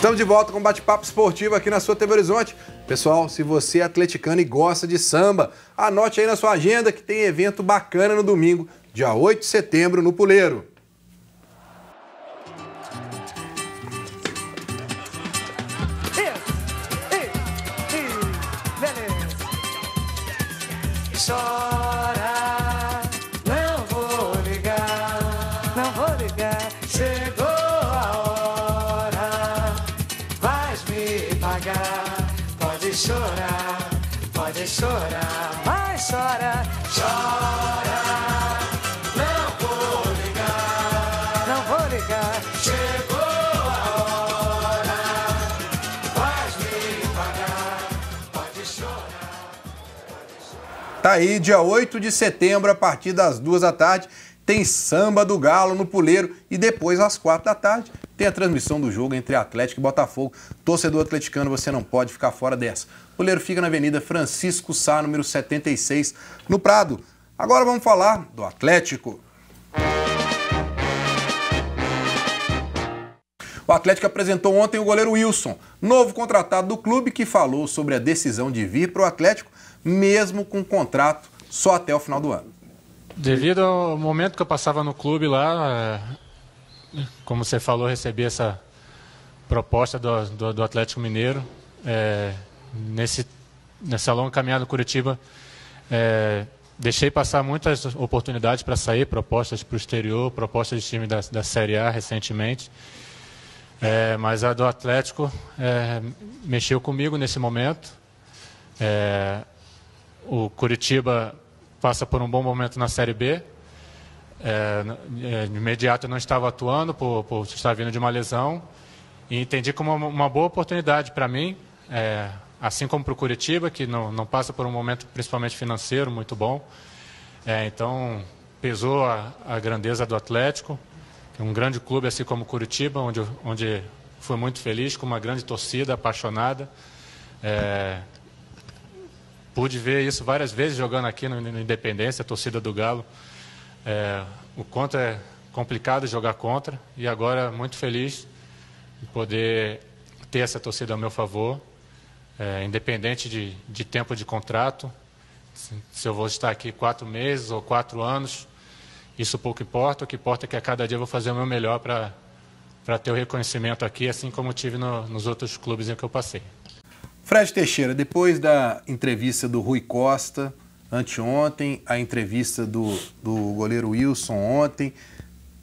Estamos de volta com o bate-papo esportivo aqui na sua TV Horizonte. Pessoal, se você é atleticano e gosta de samba, anote aí na sua agenda que tem evento bacana no domingo, dia 8 de setembro, no Puleiro. chora, chora. Não vou ligar, não vou ligar. Chegou a hora, faz me pagar. Pode chorar, pode chorar. Tá aí, dia 8 de setembro, a partir das duas da tarde. Tem samba do Galo no Puleiro e depois às quatro da tarde tem a transmissão do jogo entre Atlético e Botafogo. Torcedor atleticano, você não pode ficar fora dessa. O goleiro fica na Avenida Francisco Sá, número 76, no Prado. Agora vamos falar do Atlético. O Atlético apresentou ontem o goleiro Wilson, novo contratado do clube, que falou sobre a decisão de vir para o Atlético, mesmo com contrato só até o final do ano. Devido ao momento que eu passava no clube lá, como você falou, recebi essa proposta do, do, do Atlético Mineiro. É, nesse, nessa longa caminhada do Curitiba, é, deixei passar muitas oportunidades para sair, propostas para o exterior, propostas de time da, da Série A recentemente. É, mas a do Atlético é, mexeu comigo nesse momento. É, o Curitiba passa por um bom momento na Série B, é, é, de imediato eu não estava atuando por, por, estar vindo de uma lesão e entendi como uma, uma boa oportunidade para mim, é, assim como para o Curitiba, que não, não, passa por um momento principalmente financeiro muito bom. É, então, pesou a, a, grandeza do Atlético, é um grande clube assim como Curitiba, onde, onde fui muito feliz, com uma grande torcida apaixonada. É, pude ver isso várias vezes jogando aqui no, no Independência, a torcida do Galo é, o contra é complicado jogar contra e agora muito feliz de poder ter essa torcida ao meu favor, é, independente de, de tempo de contrato, se eu vou estar aqui quatro meses ou quatro anos, isso pouco importa. O que importa é que a cada dia eu vou fazer o meu melhor para ter o reconhecimento aqui, assim como tive no, nos outros clubes em que eu passei. Fred Teixeira, depois da entrevista do Rui Costa, anteontem, a entrevista do, do goleiro Wilson ontem.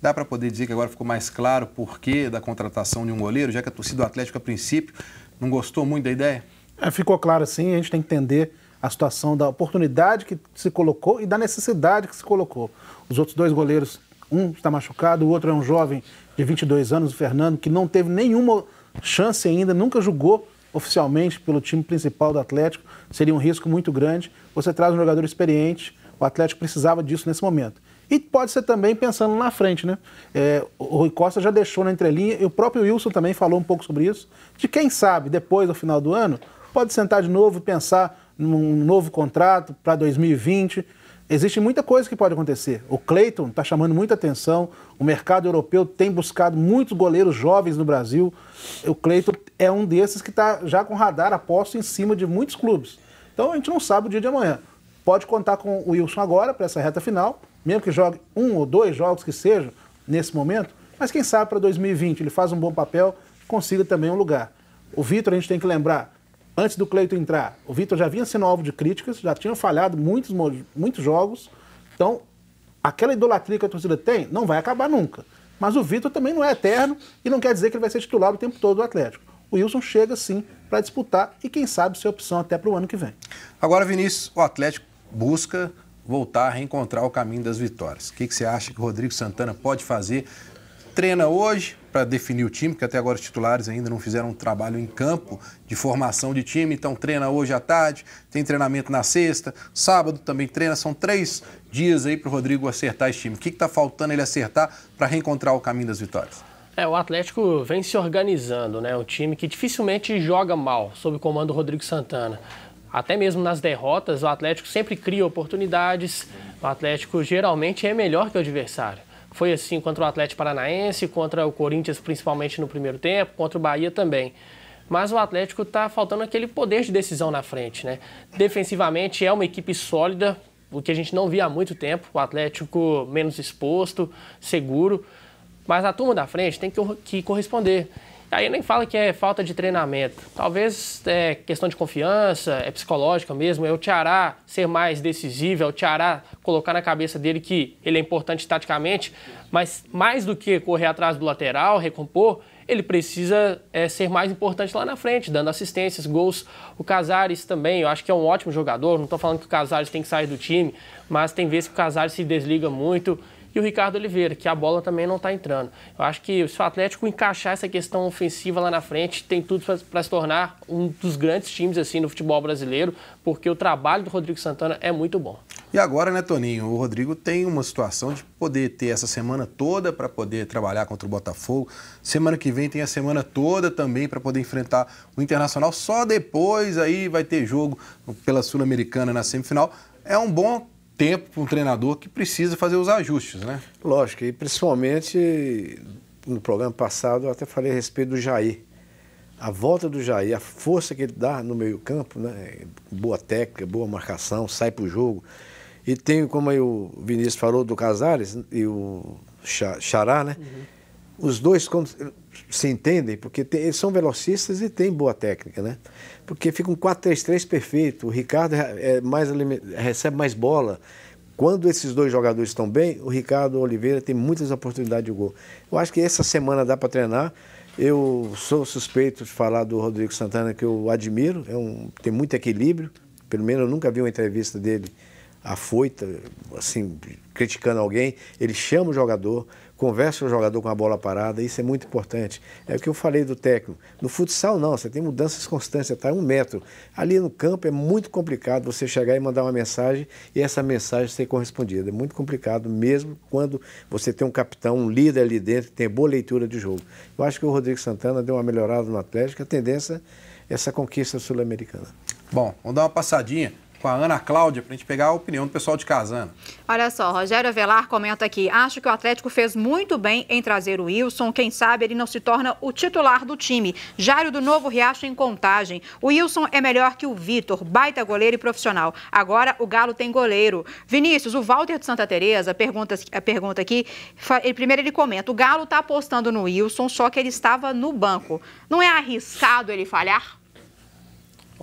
Dá para poder dizer que agora ficou mais claro o porquê da contratação de um goleiro, já que a torcida do Atlético, a princípio, não gostou muito da ideia? É, ficou claro sim, a gente tem que entender a situação da oportunidade que se colocou e da necessidade que se colocou. Os outros dois goleiros, um está machucado, o outro é um jovem de 22 anos, o Fernando, que não teve nenhuma chance ainda, nunca jogou oficialmente pelo time principal do Atlético, seria um risco muito grande. Você traz um jogador experiente, o Atlético precisava disso nesse momento. E pode ser também pensando na frente, né? É, o Rui Costa já deixou na entrelinha, e o próprio Wilson também falou um pouco sobre isso, de quem sabe, depois, ao final do ano, pode sentar de novo e pensar num novo contrato para 2020 existe muita coisa que pode acontecer. O Cleiton está chamando muita atenção, o mercado europeu tem buscado muitos goleiros jovens no Brasil. O Cleiton é um desses que está já com radar aposto em cima de muitos clubes. Então a gente não sabe o dia de amanhã. Pode contar com o Wilson agora para essa reta final, mesmo que jogue um ou dois jogos que sejam nesse momento, mas quem sabe para 2020 ele faz um bom papel, consiga também um lugar. O Vitor, a gente tem que lembrar, antes do Cleito entrar, o Vitor já vinha sendo alvo de críticas, já tinha falhado muitos, muitos jogos. Então, aquela idolatria que a torcida tem não vai acabar nunca. Mas o Vitor também não é eterno e não quer dizer que ele vai ser titular o tempo todo do Atlético. O Wilson chega sim para disputar e quem sabe ser opção até para o ano que vem. Agora, Vinícius, o Atlético busca voltar a reencontrar o caminho das vitórias. O que, que você acha que o Rodrigo Santana pode fazer treina hoje para definir o time, porque até agora os titulares ainda não fizeram um trabalho em campo de formação de time, então treina hoje à tarde, tem treinamento na sexta, sábado também treina, são três dias aí para o Rodrigo acertar esse time. O que está faltando ele acertar para reencontrar o caminho das vitórias? É, o Atlético vem se organizando, né? Um time que dificilmente joga mal sob o comando do Rodrigo Santana. Até mesmo nas derrotas, o Atlético sempre cria oportunidades. O Atlético geralmente é melhor que o adversário. Foi assim contra o Atlético Paranaense, contra o Corinthians principalmente no primeiro tempo, contra o Bahia também. Mas o Atlético está faltando aquele poder de decisão na frente, né? Defensivamente é uma equipe sólida, o que a gente não via há muito tempo, o Atlético menos exposto, seguro, mas a turma da frente tem que, que corresponder. Aí nem fala que é falta de treinamento. Talvez é questão de confiança, é psicológica mesmo, é o Tiará ser mais decisivo, é o Tiará colocar na cabeça dele que ele é importante taticamente, mas mais do que correr atrás do lateral, recompor, ele precisa é, ser mais importante lá na frente, dando assistências, gols. O Casares também, eu acho que é um ótimo jogador. Não estou falando que o Casares tem que sair do time, mas tem vezes que o Casares se desliga muito e o Ricardo Oliveira, que a bola também não está entrando. Eu acho que se o Atlético encaixar essa questão ofensiva lá na frente, tem tudo para se tornar um dos grandes times assim no futebol brasileiro, porque o trabalho do Rodrigo Santana é muito bom. E agora, né, Toninho? O Rodrigo tem uma situação de poder ter essa semana toda para poder trabalhar contra o Botafogo. Semana que vem tem a semana toda também para poder enfrentar o Internacional. Só depois aí vai ter jogo pela Sul-Americana na semifinal. É um bom tempo para um treinador que precisa fazer os ajustes, né? Lógico, e principalmente no programa passado eu até falei a respeito do Jair. A volta do Jair, a força que ele dá no meio-campo, né? Boa técnica, boa marcação, sai para o jogo. E tem, como aí o Vinícius falou, do Casares e o Xará, né? Uhum os dois se entendem, porque tem, eles são velocistas e têm boa técnica, né? Porque fica um 4-3-3 perfeito. O Ricardo é mais, recebe mais bola. Quando esses dois jogadores estão bem, o Ricardo Oliveira tem muitas oportunidades de gol. Eu acho que essa semana dá para treinar. Eu sou suspeito de falar do Rodrigo Santana, que eu admiro, é um, tem muito equilíbrio. Pelo menos eu nunca vi uma entrevista dele afoita, assim, criticando alguém. Ele chama o jogador, conversa com o jogador com a bola parada, isso é muito importante. É o que eu falei do técnico. No futsal, não, você tem mudanças constantes, você está um metro. Ali no campo é muito complicado você chegar e mandar uma mensagem e essa mensagem ser correspondida. É muito complicado mesmo quando você tem um capitão, um líder ali dentro, que tem boa leitura de jogo. Eu acho que o Rodrigo Santana deu uma melhorada no Atlético, a tendência é essa conquista sul-americana. Bom, vamos dar uma passadinha com a Ana Cláudia para a gente pegar a opinião do pessoal de Casano. Olha só, Rogério Velar comenta aqui: acho que o Atlético fez muito bem em trazer o Wilson. Quem sabe ele não se torna o titular do time. Jário do Novo Riacho em contagem. O Wilson é melhor que o Vitor, baita goleiro e profissional. Agora o Galo tem goleiro. Vinícius, o Walter de Santa Teresa pergunta, eh, pergunta aqui. Ele, primeiro ele comenta: o Galo está apostando no Wilson, só que ele estava no banco. Não é arriscado ele falhar?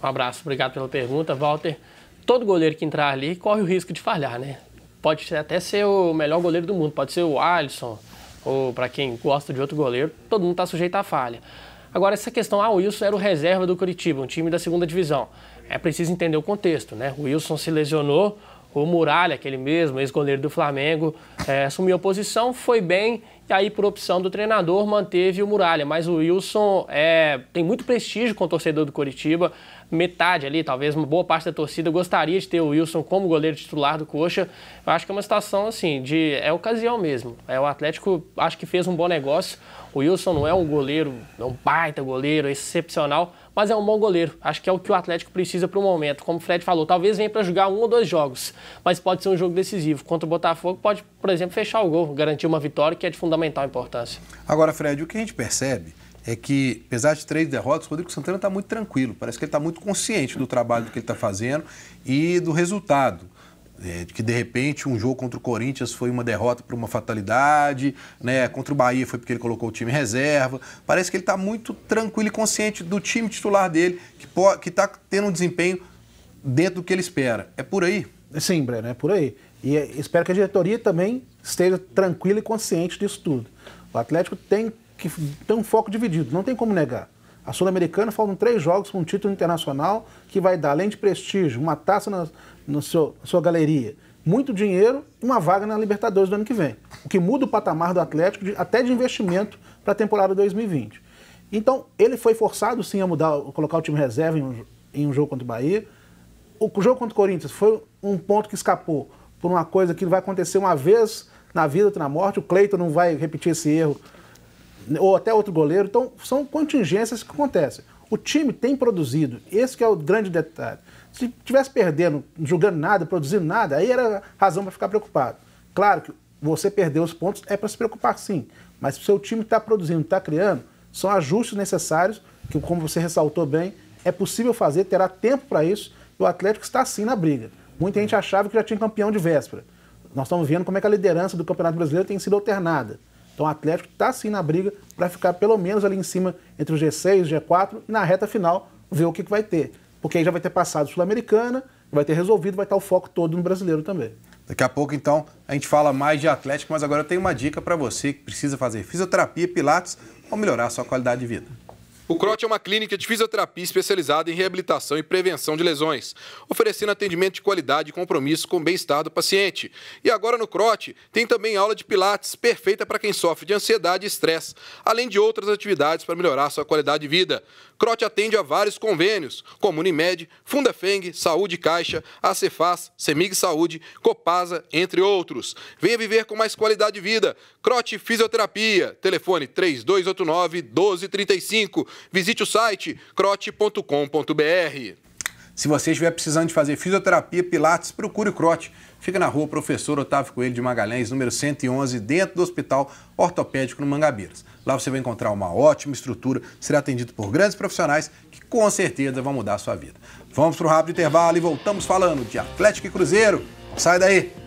Um abraço, obrigado pela pergunta, Walter todo goleiro que entrar ali corre o risco de falhar, né? Pode até ser o melhor goleiro do mundo, pode ser o Alisson, ou para quem gosta de outro goleiro, todo mundo está sujeito à falha. Agora, essa questão, ah, o Wilson era o reserva do Curitiba, um time da segunda divisão. É preciso entender o contexto, né? O Wilson se lesionou, o Muralha, aquele mesmo, ex-goleiro do Flamengo, é, assumiu a posição, foi bem, e aí, por opção do treinador, manteve o Muralha. Mas o Wilson é, tem muito prestígio com o torcedor do Coritiba. Metade ali, talvez uma boa parte da torcida gostaria de ter o Wilson como goleiro titular do Coxa. Eu acho que é uma situação assim, de. É ocasião mesmo. É, o Atlético acho que fez um bom negócio. O Wilson não é um goleiro, um baita goleiro, excepcional, mas é um bom goleiro. Acho que é o que o Atlético precisa para o momento. Como o Fred falou, talvez venha para jogar um ou dois jogos, mas pode ser um jogo decisivo. Contra o Botafogo, pode, por exemplo, fechar o gol, garantir uma vitória, que é de fundamental importância. Agora, Fred, o que a gente percebe é que, apesar de três derrotas, o Rodrigo Santana está muito tranquilo. Parece que ele está muito consciente do trabalho que ele está fazendo e do resultado. É, de que de repente um jogo contra o Corinthians foi uma derrota por uma fatalidade, né? contra o Bahia foi porque ele colocou o time em reserva. Parece que ele está muito tranquilo e consciente do time titular dele, que está tendo um desempenho dentro do que ele espera. É por aí? É sim, Breno, é por aí. E eh, espero que a diretoria também esteja tranquila e consciente disso tudo. O Atlético tem que ter um foco dividido, não tem como negar. A Sul-Americana foram três jogos com um título internacional que vai dar, além de prestígio, uma taça na, no seu, na sua galeria, muito dinheiro e uma vaga na Libertadores do ano que vem. O que muda o patamar do Atlético de, até de investimento para a temporada 2020. Então, ele foi forçado sim a mudar, a colocar o time reserva em um, em um jogo contra o Bahia. O, o jogo contra o Corinthians foi um ponto que escapou por uma coisa que vai acontecer uma vez na vida, ou na morte. O Cleiton não vai repetir esse erro ou até outro goleiro. Então, são contingências que acontecem. O time tem produzido, esse é o grande detalhe. Se tivesse perdendo, jogando nada, produzindo nada, aí era razão para ficar preocupado. Claro que você perdeu os pontos é para se preocupar sim, mas se o seu time está produzindo, está criando, são ajustes necessários, que como você ressaltou bem, é possível fazer, terá tempo para isso, e o Atlético está sim na briga. Muita gente achava que já tinha campeão de véspera. Nós estamos vendo como é que a liderança do Campeonato Brasileiro tem sido alternada. Então o Atlético está sim na briga para ficar pelo menos ali em cima entre o G6, G4 e na reta final ver o que, que vai ter. Porque aí já vai ter passado Sul-Americana, vai ter resolvido, vai estar tá o foco todo no brasileiro também. Daqui a pouco, então, a gente fala mais de Atlético, mas agora eu tenho uma dica para você que precisa fazer fisioterapia, pilates ou melhorar a sua qualidade de vida. O CROT é uma clínica de fisioterapia especializada em reabilitação e prevenção de lesões, oferecendo atendimento de qualidade e compromisso com o bem-estar do paciente. E agora no CROT tem também aula de pilates, perfeita para quem sofre de ansiedade e estresse, além de outras atividades para melhorar sua qualidade de vida. CROT atende a vários convênios, como Unimed, Fundafeng, Saúde Caixa, Acefaz, Semig Saúde, Copasa, entre outros. Venha viver com mais qualidade de vida. CROT Fisioterapia, telefone 3289 1235. Visite o site crote.com.br. Se você estiver precisando de fazer fisioterapia, pilates, procure o Crote. Fica na rua Professor Otávio Coelho de Magalhães, número 111, dentro do Hospital Ortopédico no Mangabeiras. Lá você vai encontrar uma ótima estrutura, será atendido por grandes profissionais que com certeza vão mudar a sua vida. Vamos para o rápido intervalo e voltamos falando de Atlético e Cruzeiro. Sai daí!